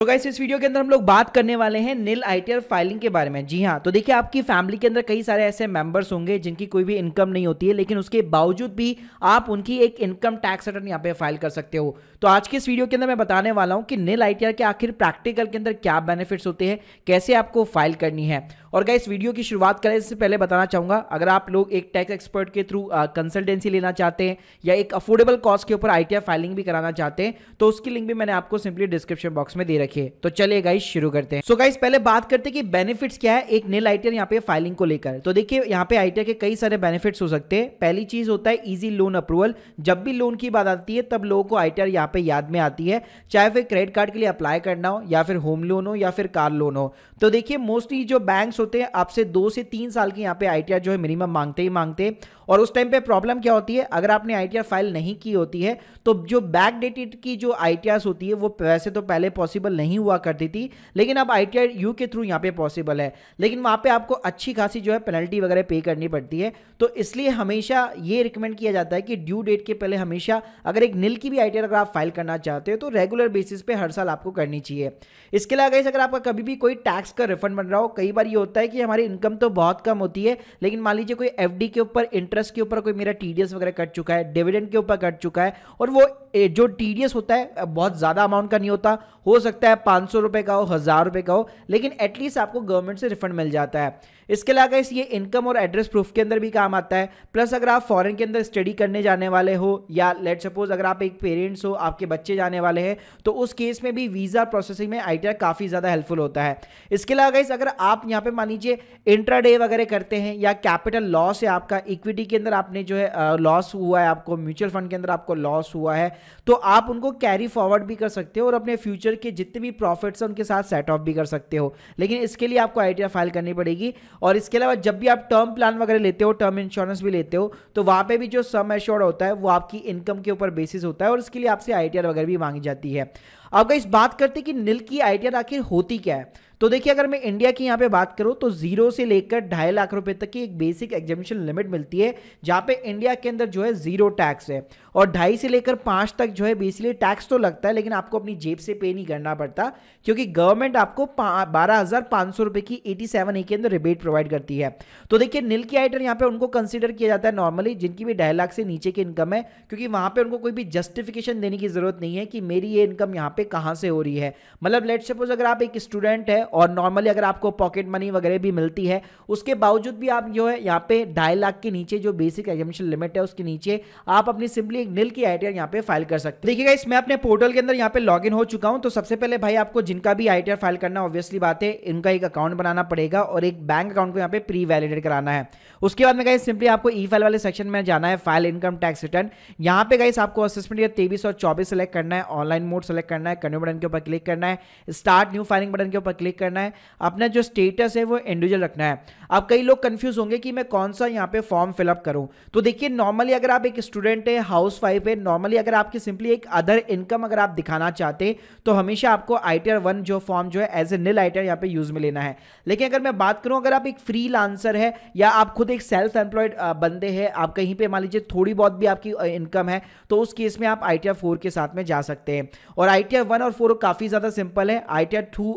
तो गाइस इस वीडियो के अंदर हम लोग बात करने वाले हैं निल आईटीआर फाइलिंग के बारे में जी हाँ तो देखिए आपकी फैमिली के अंदर कई सारे ऐसे मेंबर्स होंगे जिनकी कोई भी इनकम नहीं होती है लेकिन उसके बावजूद भी आप उनकी एक इनकम टैक्स रिटर्न यहाँ पे फाइल कर सकते हो तो आज के इस वीडियो के अंदर मैं बताने वाला हूँ कि निल आई के आखिर प्रैक्टिकल के अंदर क्या बेनिफिट्स होते हैं कैसे आपको फाइल करनी है और गाइस वीडियो की शुरुआत करें इससे पहले बताना चाहूंगा अगर आप लोग एक टैक्स एक्सपर्ट के थ्रू कंसल्टेंसी लेना चाहते हैं या एक अफोर्डेबल कॉस्ट के ऊपर आई फाइलिंग भी कराना चाहते हैं तो उसकी लिंक भी मैंने आपको सिंपली डिस्क्रिप्शन बॉक्स में दे रखी रखे तो चलिए गाइस शुरू करते हैं सो so गाइस पहले बात करते हैं कि बेनिफिट्स क्या है एक नेल आईटीआर यहाँ पे फाइलिंग को लेकर तो देखिए यहाँ पे आईटीआर के कई सारे बेनिफिट्स हो सकते हैं पहली चीज होता है इजी लोन अप्रूवल जब भी लोन की बात आती है तब लोगों को आईटीआर यहाँ पे याद में आती है चाहे फिर क्रेडिट कार्ड के लिए अप्लाई करना हो या फिर होम लोन हो या फिर कार लोन हो तो देखिए मोस्टली जो बैंक होते हैं आपसे दो से तीन साल के यहाँ पे आईटीआर जो है मिनिमम मांगते ही मांगते हैं और उस टाइम पे प्रॉब्लम क्या होती है अगर आपने आईटीआर फाइल नहीं की होती है तो जो बैक डेटेड की जो आईटीआर होती है वो वैसे तो पहले पॉसिबल नहीं हुआ करती थी लेकिन अब आई यू के थ्रू यहाँ पे पॉसिबल है लेकिन वहाँ पे आपको अच्छी खासी जो है पेनल्टी वगैरह पे करनी पड़ती है तो इसलिए हमेशा ये रिकमेंड किया जाता है कि ड्यू डेट के पहले हमेशा अगर एक नील की भी आई अगर आप फाइल करना चाहते हो तो रेगुलर बेसिस पे हर साल आपको करनी चाहिए इसके अलावा अगर आपका कभी भी कोई टैक्स का रिफंड बन रहा हो कई बार ये होता है कि हमारी इनकम तो बहुत कम होती है लेकिन मान लीजिए कोई एफ के ऊपर इंटरेस्ट के ऊपर कोई मेरा टी वगैरह कट चुका है डिविडेंड के ऊपर कट चुका है और वो जो टी होता है बहुत ज़्यादा अमाउंट का नहीं होता हो सकता है पाँच सौ रुपये का हो हज़ार रुपये का हो लेकिन एटलीस्ट आपको गवर्नमेंट से रिफंड मिल जाता है इसके अलावा इस ये इनकम और एड्रेस प्रूफ के अंदर भी काम आता है प्लस अगर आप फॉरेन के अंदर स्टडी करने जाने वाले हो या लेट सपोज अगर आप एक पेरेंट्स हो आपके बच्चे जाने वाले हैं तो उस केस में भी वीज़ा प्रोसेसिंग में आई काफ़ी ज़्यादा हेल्पफुल होता है इसके अलावा इस अगर आप यहाँ पे मान लीजिए इंट्राडे वगैरह करते हैं या कैपिटल लॉस है आपका इक्विटी के अंदर आपने जो है लॉस हुआ है आपको म्यूचुअल फंड के अंदर आपको लॉस हुआ है तो आप उनको कैरी फॉरवर्ड भी कर सकते हो और अपने फ्यूचर के जितने भी प्रॉफिट्स हैं उनके साथ सेट ऑफ भी कर सकते हो लेकिन इसके लिए आपको आई फाइल करनी पड़ेगी और इसके अलावा जब भी आप टर्म प्लान वगैरह लेते हो टर्म इंश्योरेंस भी लेते हो तो वहाँ पर भी जो सम एश्योर्ड होता है वो आपकी इनकम के ऊपर बेसिस होता है और इसके लिए आपसे आई वगैरह भी मांगी जाती है अब इस बात करते कि नील की आई आखिर होती क्या है तो देखिए अगर मैं इंडिया की यहाँ पे बात करूँ तो जीरो से लेकर ढाई लाख रुपए तक की एक बेसिक एग्जामिशन लिमिट मिलती है जहाँ पे इंडिया के अंदर जो है जीरो टैक्स है और ढाई से लेकर पाँच तक जो है बेसिकली टैक्स तो लगता है लेकिन आपको अपनी जेब से पे नहीं करना पड़ता क्योंकि गवर्नमेंट आपको बारह हज़ार सौ की एटी सेवन के अंदर रिबेट प्रोवाइड करती है तो देखिए नील की आइटम यहाँ पे उनको कंसिडर किया जाता है नॉर्मली जिनकी भी ढाई लाख से नीचे की इनकम है क्योंकि वहाँ पे उनको कोई भी जस्टिफिकेशन देने की जरूरत नहीं है कि मेरी ये इनकम यहाँ पे कहाँ से हो रही है मतलब लेट सपोज अगर आप एक स्टूडेंट है और नॉर्मली अगर आपको पॉकेट मनी वगैरह भी मिलती है उसके बावजूद भी आप जो है यहाँ पे ढाई लाख के नीचे जो बेसिक एग्जामेशन लिमिट है उसके नीचे आप अपनी सिंपली एक नील की आई यहाँ पे फाइल कर सकते देखिएगा इसमें अपने पोर्टल के अंदर यहाँ पे लॉग हो चुका हूँ तो सबसे पहले भाई आपको जिनका भी आई फाइल करना ऑब्वियसली बात है इनका एक अकाउंट बनाना पड़ेगा और एक बैंक अकाउंट को यहाँ पे प्री वैलिडेट कराना है उसके बाद में गाइस सिंपली आपको ई फाइल वाले सेक्शन में जाना है फाइल इनकम टैक्स रिटर्न यहाँ पे गाइस आपको असेसमेंट या तेईस और चौबीस सेलेक्ट करना है ऑनलाइन मोड सेलेक्ट करना है कन्यू बटन के ऊपर क्लिक करना है स्टार्ट न्यू फाइलिंग बटन के ऊपर क्लिक क्लिक करना है अपना जो स्टेटस है वो इंडिविजुअल रखना है अब कई लोग कंफ्यूज होंगे कि मैं कौन सा यहाँ पे फॉर्म फिलअप करूँ तो देखिए नॉर्मली अगर आप एक स्टूडेंट है हाउस है नॉर्मली अगर आपकी सिंपली एक अदर इनकम अगर आप दिखाना चाहते तो हमेशा आपको आई टी जो फॉर्म जो है as a nil I T पे यूज में लेना है लेकिन अगर मैं बात करूँ अगर आप एक फ्री है या आप खुद एक सेल्फ एम्प्लॉयड बंदे हैं आप कहीं पर मान लीजिए थोड़ी बहुत भी आपकी इनकम है तो उस केस में आप आई टी के साथ में जा सकते हैं और आई टी वन और फोर काफ़ी ज़्यादा सिंपल है आई टी टू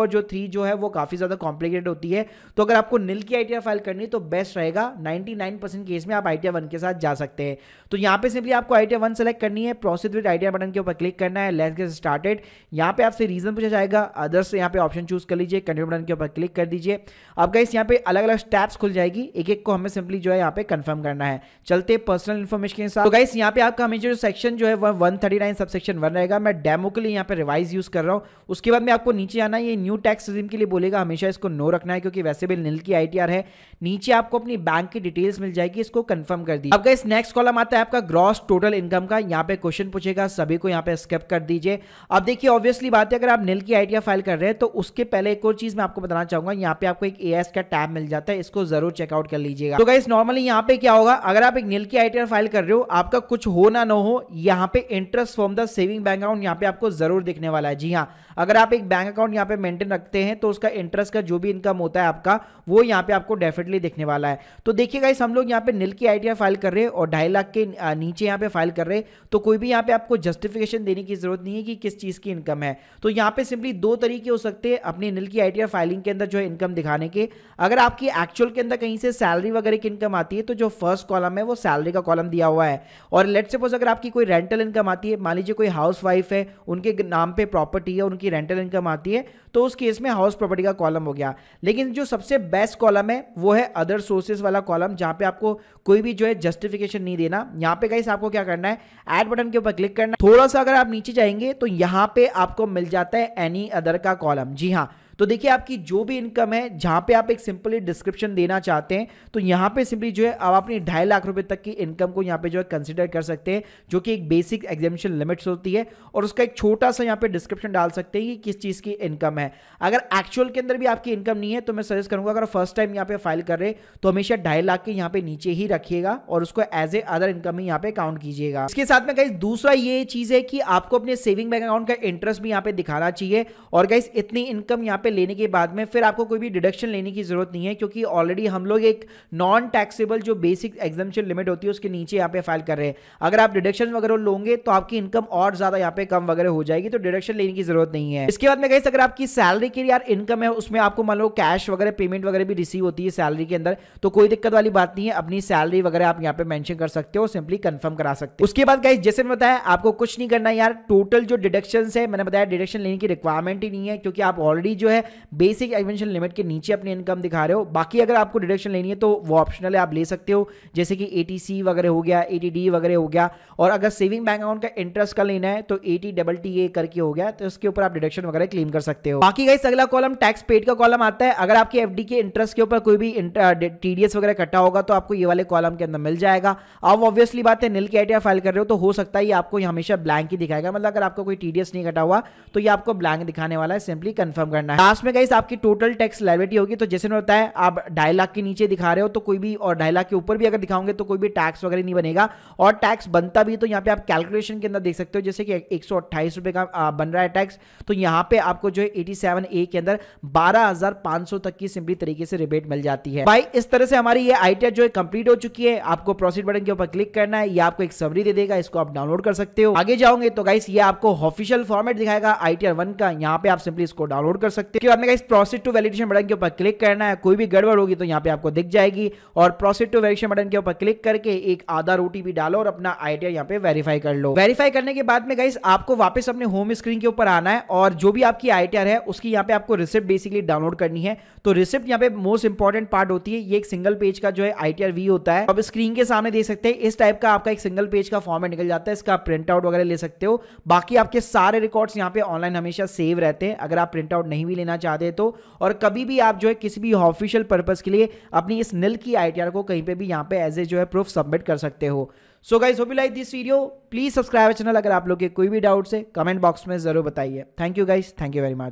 और जो जीरो थ्री जो है वो काफ़ी ज़्यादा कॉम्प्लिकेटेड होती है तो अगर आपको निल की आई फाइल करनी तो बेस्ट रहेगा 99% केस में आप आई वन के साथ जा सकते हैं तो यहाँ पे सिंपली आपको आई वन सेलेक्ट करनी है प्रोसेस विद आई बटन के ऊपर क्लिक करना है लेस गेट स्टार्टेड यहाँ पे आपसे रीजन पूछा जाएगा अदर्स यहाँ पे ऑप्शन चूज कर लीजिए कंटिन्यू बटन के ऊपर क्लिक कर दीजिए अब गाइस यहाँ पे अलग अलग स्टेप्स खुल जाएगी एक एक को हमें सिंपली जो है यहाँ पे कंफर्म करना है चलते पर्सनल इन्फॉर्मेशन के साथ तो गाइस यहाँ पे आपका हमें जो सेक्शन जो है वह one thirty nine subsection one रहेगा मैं डेमो के लिए यहाँ पे रिवाइज यूज कर रहा हूँ उसके बाद में आपको नीचे आना ये न्यू टैक्स रिजीम के लिए बोलेगा हमेशा इसको नो रखना है क्योंकि वैसे भी नील की आईटीआर है नीचे आपको अपनी बैंक की डिटेल्स मिल जाएगी इसको कंफर्म कर दी अब इस नेक्स्ट कॉलम आता है आपका ग्रॉस टोटल इनकम का यहाँ पे क्वेश्चन पूछेगा सभी को यहाँ पे स्किप कर दीजिए अब देखिए ऑब्वियसली बात है अगर आप नील की आई फाइल कर रहे हैं तो उसके पहले एक और चीज मैं आपको बताना चाहूंगा यहाँ पे आपको एक ए का टैब मिल जाता है इसको जरूर चेकआउट कर लीजिएगा तो गाइस नॉर्मली यहाँ पे क्या होगा अगर आप एक नील की आई फाइल कर रहे हो आपका कुछ हो ना न हो यहाँ पे interest from the saving bank account यहाँ पे आपको जरूर दिखने वाला है जी हाँ अगर आप एक बैंक अकाउंट यहाँ पे मेंटेन रखते हैं तो उसका इंटरेस्ट का जो भी इनकम होता है आपका वो यहाँ पे आपको डेफिनेटली देखने वाला है तो देखिए गाइस हम लोग यहाँ पे नील की आईटीआर फाइल कर रहे हैं और ढाई लाख के नीचे यहाँ पे फाइल कर रहे हैं तो कोई भी यहाँ पे आपको जस्टिफिकेशन देने की जरूरत नहीं है कि किस चीज़ की इनकम है तो यहाँ पे सिंपली दो तरीके हो सकते हैं अपनी नील की आई फाइलिंग के अंदर जो है इनकम दिखाने के अगर आपकी एक्चुअल के अंदर कहीं से सैलरी वगैरह की इनकम आती है तो जो फर्स्ट कॉलम है वो सैलरी का कॉलम दिया हुआ है और लेट सपोज अगर आपकी कोई रेंटल इनकम आती है मान लीजिए कोई हाउस वाइफ है उनके नाम पे प्रॉपर्टी है उनकी रेंटल इनकम आती है तो उसके में हाउस प्रॉपर्टी का कॉलम हो गया लेकिन जो सबसे बेस्ट कॉलम है वो है अदर सोर्सेज वाला कॉलम जहां पे आपको कोई भी जो है जस्टिफिकेशन नहीं देना यहां पे गाइस आपको क्या करना है एड बटन के ऊपर क्लिक करना थोड़ा सा अगर आप नीचे जाएंगे तो यहां पे आपको मिल जाता है एनी अदर का कॉलम जी हाँ तो देखिए आपकी जो भी इनकम है जहां पे आप एक सिंपली डिस्क्रिप्शन देना चाहते हैं तो यहां पे सिंपली जो है आप अपनी ढाई लाख रुपए तक की इनकम को यहां पे जो है कंसिडर कर सकते हैं जो कि एक बेसिक एग्जामिशन लिमिट्स होती है और उसका एक छोटा सा यहां पे डिस्क्रिप्शन डाल सकते हैं कि किस चीज़ की इनकम है अगर एक्चुअल के अंदर भी आपकी इनकम नहीं है तो मैं सजेस्ट करूंगा अगर फर्स्ट टाइम यहाँ पे फाइल कर रहे तो हमेशा ढाई लाख के यहाँ पे नीचे ही रखिएगा और उसको एज ए अदर इनकम ही यहाँ पे काउंट कीजिएगा इसके साथ में कहीं दूसरा ये चीज़ है कि आपको अपने सेविंग बैंक अकाउंट का इंटरेस्ट भी यहां पर दिखाना चाहिए और गाइज इतनी इनकम यहाँ पे पे लेने के बाद में फिर आपको कोई भी डिडक्शन लेने की ज़रूरत नहीं है क्योंकि ऑलरेडी हम लोग एक नॉन टैक्सेबल जो बेसिक एग्जामेशन लिमिट होती है उसके नीचे यहाँ पे फाइल कर रहे हैं अगर आप डिडक्शन वगैरह लोगे तो आपकी इनकम और ज़्यादा यहाँ पे कम वगैरह हो जाएगी तो डिडक्शन लेने की ज़रूरत नहीं है इसके बाद में कहीं अगर आपकी सैलरी की यार इनकम है उसमें आपको मान लो कैश वगैरह पेमेंट वगैरह भी रिसीव होती है सैलरी के अंदर तो कोई दिक्कत वाली बात नहीं है अपनी सैलरी वगैरह आप यहाँ पे मैंशन कर सकते हो सिंपली कंफर्म करा सकते हो उसके बाद कहीं जैसे बताया आपको कुछ नहीं करना यार टोटल जो डिडक्शन है मैंने बताया डिडक्शन लेने की रिक्वायरमेंट ही नहीं है क्योंकि आप ऑलरेडी जो है है बेसिक एक्सपेंशन लिमिट के नीचे अपनी इनकम दिखा रहे हो बाकी अगर आपको डिडक्शन लेनी है तो वो ऑप्शनल है आप ले सकते हो जैसे कि ए वगैरह हो गया ए वगैरह हो गया और अगर सेविंग बैंक अकाउंट का इंटरेस्ट का लेना है तो ए डबल टी ए करके हो गया तो उसके ऊपर आप डिडक्शन वगैरह क्लेम कर सकते हो बाकी गाइस अगला कॉलम टैक्स पेड का कॉलम आता है अगर आपकी एफ के इंटरेस्ट के ऊपर कोई भी टीडीएस वगैरह कटा होगा तो आपको ये वाले कॉलम के अंदर मिल जाएगा अब ऑब्वियसली बात है नील के आइडिया फाइल कर रहे हो तो हो सकता है ये आपको हमेशा ब्लैंक ही दिखाएगा मतलब अगर आपको कोई टीडीएस नहीं कटा हुआ तो ये आपको ब्लैंक दिखाने वाला है सिंपली कंफर्म करना है लास्ट में गाइस आपकी टोटल टैक्स लाइबिलिटी होगी तो जैसे मैंने बताया आप ढाई लाख के नीचे दिखा रहे हो तो कोई भी और ढाई लाख के ऊपर भी अगर दिखाओगे तो कोई भी टैक्स वगैरह नहीं बनेगा और टैक्स बनता भी तो यहाँ पे आप कैलकुलेशन के अंदर देख सकते हो जैसे कि एक रुपए का बन रहा है टैक्स तो यहाँ पे आपको जो है एटी ए के अंदर बारह तक की सिंपली तरीके से रिबेट मिल जाती है भाई इस तरह से हमारी ये आईटीआर जो है कंप्लीट हो चुकी है आपको प्रोसीड बटन के ऊपर क्लिक करना है या आपको एक सबरी दे देगा इसको आप डाउनलोड कर सकते हो आगे जाओगे तो गाइस ये आपको ऑफिशियल फॉर्मेट दिखाएगा आईटीआर वन का यहाँ पे आप सिंपली इसको डाउनलोड कर सकते सकते हो आपने में प्रोसेस टू वैलिडेशन बटन के ऊपर क्लिक करना है कोई भी गड़बड़ होगी तो यहाँ पे आपको दिख जाएगी और प्रोसेस टू वैलिडेशन बटन के ऊपर क्लिक करके एक आधार ओटीपी डालो और अपना आइडिया यहाँ पे वेरीफाई कर लो वेरीफाई करने के बाद में गाइस आपको वापस अपने होम स्क्रीन के ऊपर आना है और जो भी आपकी आईटीआर है उसकी यहाँ पे आपको रिसिप्ट बेसिकली डाउनलोड करनी है तो रिसिप्ट यहाँ पे मोस्ट इंपॉर्टेंट पार्ट होती है ये एक सिंगल पेज का जो है आईटीआर वी होता है अब स्क्रीन के सामने देख सकते हैं इस टाइप का आपका एक सिंगल पेज का फॉर्मेट निकल जाता है इसका प्रिंट आउट वगैरह ले सकते हो बाकी आपके सारे रिकॉर्ड्स यहाँ पे ऑनलाइन हमेशा सेव रहते हैं अगर आप प्रिंट आउट नहीं भी लेना चाहते हैं तो और कभी भी आप जो है किसी भी ऑफिशियल पर्पज़ के लिए अपनी इस नल की आई को कहीं पर भी यहाँ पे एज ए जो है प्रूफ सबमिट कर सकते हो so guys hope you like this video please subscribe channel अगर आप लोग के कोई भी डाउट है कमेंट बॉक्स में ज़रूर बताइए thank you guys thank you very much